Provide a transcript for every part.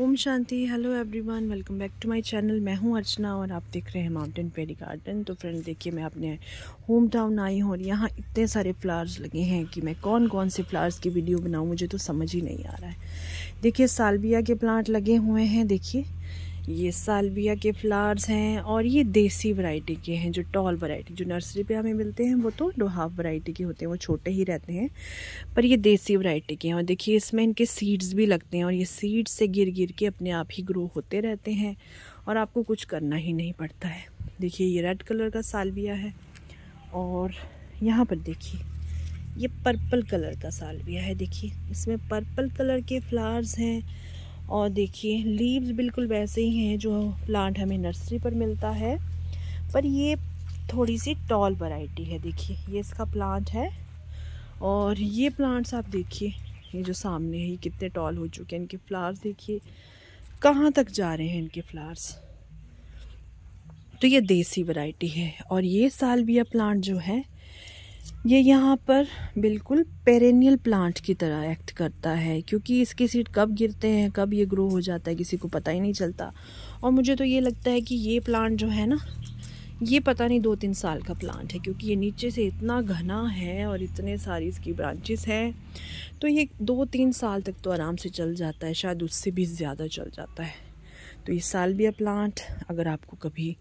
ओम शांति hello everyone welcome back to my channel मैं हूं अर्चना और आप देख रहे हैं माउंटेन पेरी गार्डन तो फ्रेंड देखिए मैं अपने होम टाउन आई हूँ और यहाँ इतने सारे फ्लावर्स लगे हैं कि मैं कौन कौन से फ्लावर्स की वीडियो बनाऊँ मुझे तो समझ ही नहीं आ रहा है देखिए सालबिया के प्लांट लगे हुए हैं देखिए ये सालबिया के फ्लावर्स हैं और ये देसी वैरायटी के हैं जो टॉल वैरायटी जो नर्सरी पे हमें मिलते हैं वो तो दो हाफ वैरायटी के होते हैं वो छोटे ही रहते हैं पर ये देसी वैरायटी के हैं और देखिए इसमें इनके सीड्स भी लगते हैं और ये सीड्स से गिर गिर के अपने आप ही ग्रो होते रहते हैं और आपको कुछ करना ही नहीं पड़ता है देखिए ये रेड कलर का सालविया है और यहाँ पर देखिए ये पर्पल कलर का सालविया है देखिए इसमें पर्पल कलर के फ्लावर्स हैं और देखिए लीव्स बिल्कुल वैसे ही हैं जो प्लांट हमें नर्सरी पर मिलता है पर ये थोड़ी सी टॉल वैरायटी है देखिए ये इसका प्लांट है और ये प्लांट्स आप देखिए ये जो सामने है ये कितने टॉल हो चुके हैं इनके फ्लावर्स देखिए कहाँ तक जा रहे हैं इनके फ्लावर्स तो ये देसी वैरायटी है और ये सालविया प्लांट जो है ये यहाँ पर बिल्कुल पेरेनियल प्लांट की तरह एक्ट करता है क्योंकि इसके सीड कब गिरते हैं कब ये ग्रो हो जाता है किसी को पता ही नहीं चलता और मुझे तो ये लगता है कि ये प्लांट जो है ना ये पता नहीं दो तीन साल का प्लांट है क्योंकि ये नीचे से इतना घना है और इतने सारी इसकी ब्रांचेस हैं तो ये दो तीन साल तक तो आराम से चल जाता है शायद उससे भी ज़्यादा चल जाता है तो ये सालबिया प्लांट अगर आपको कभी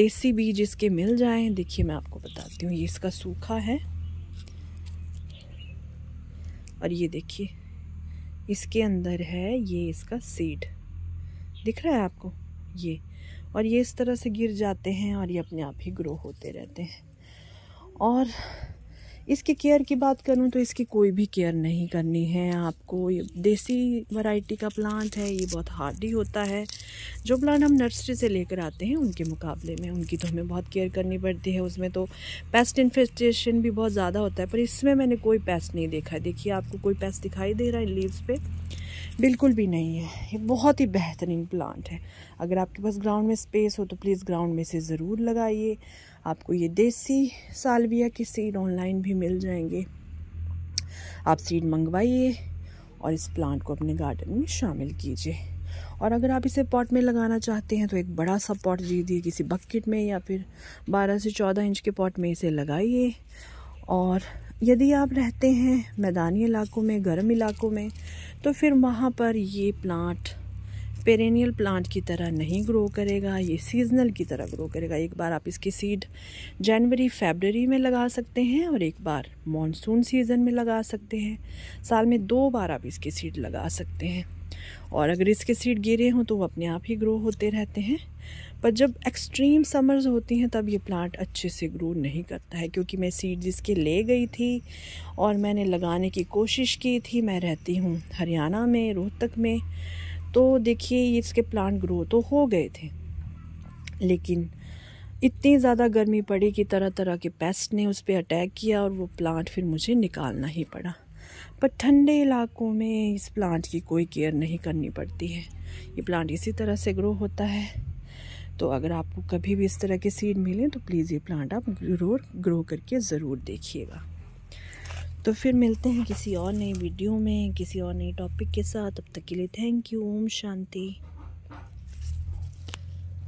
देसी बीज इसके मिल जाएँ देखिए मैं आपको बताती हूँ ये इसका सूखा है और ये देखिए इसके अंदर है ये इसका सीड दिख रहा है आपको ये और ये इस तरह से गिर जाते हैं और ये अपने आप ही ग्रो होते रहते हैं और इसकी केयर की बात करूँ तो इसकी कोई भी केयर नहीं करनी है आपको ये देसी वैरायटी का प्लांट है ये बहुत हार्डी होता है जो प्लांट हम नर्सरी से लेकर आते हैं उनके मुकाबले में उनकी तो हमें बहुत केयर करनी पड़ती है उसमें तो पेस्ट इन्फेस्टेशन भी बहुत ज़्यादा होता है पर इसमें मैंने कोई पेस्ट नहीं देखा है देखिए आपको कोई पेस्ट दिखाई दे रहा है लीव्स पर बिल्कुल भी नहीं है ये बहुत ही बेहतरीन प्लांट है अगर आपके पास ग्राउंड में स्पेस हो तो प्लीज़ ग्राउंड में से ज़रूर लगाइए आपको ये देसी सालविया के सीड ऑनलाइन भी मिल जाएंगे आप सीड मंगवाइए और इस प्लांट को अपने गार्डन में शामिल कीजिए और अगर आप इसे पॉट में लगाना चाहते हैं तो एक बड़ा सा पॉट दीजिए किसी बकेट में या फिर 12 से 14 इंच के पॉट में इसे लगाइए और यदि आप रहते हैं मैदानी इलाकों में गर्म इलाकों में तो फिर वहाँ पर ये प्लांट पेरेनियल प्लांट की तरह नहीं ग्रो करेगा ये सीजनल की तरह ग्रो करेगा एक बार आप इसकी सीड जनवरी फेबररी में लगा सकते हैं और एक बार मानसून सीज़न में लगा सकते हैं साल में दो बार आप इसकी सीड लगा सकते हैं और अगर इसके सीड गिरे हों तो वो अपने आप ही ग्रो होते रहते हैं पर जब एक्सट्रीम समर्स होती हैं तब ये प्लांट अच्छे से ग्रो नहीं करता है क्योंकि मैं सीड इसके ले गई थी और मैंने लगाने की कोशिश की थी मैं रहती हूँ हरियाणा में रोहतक में तो देखिए इसके प्लांट ग्रो तो हो गए थे लेकिन इतनी ज़्यादा गर्मी पड़ी कि तरह तरह के पेस्ट ने उस पर अटैक किया और वो प्लांट फिर मुझे निकालना ही पड़ा पर ठंडे इलाकों में इस प्लांट की कोई केयर नहीं करनी पड़ती है ये प्लांट इसी तरह से ग्रो होता है तो अगर आपको कभी भी इस तरह के सीड मिलें तो प्लीज़ ये प्लांट आप ज़रूर ग्रो करके ज़रूर देखिएगा तो फिर मिलते हैं किसी और नई वीडियो में किसी और नए टॉपिक के साथ अब तक के लिए थैंक यू ओम शांति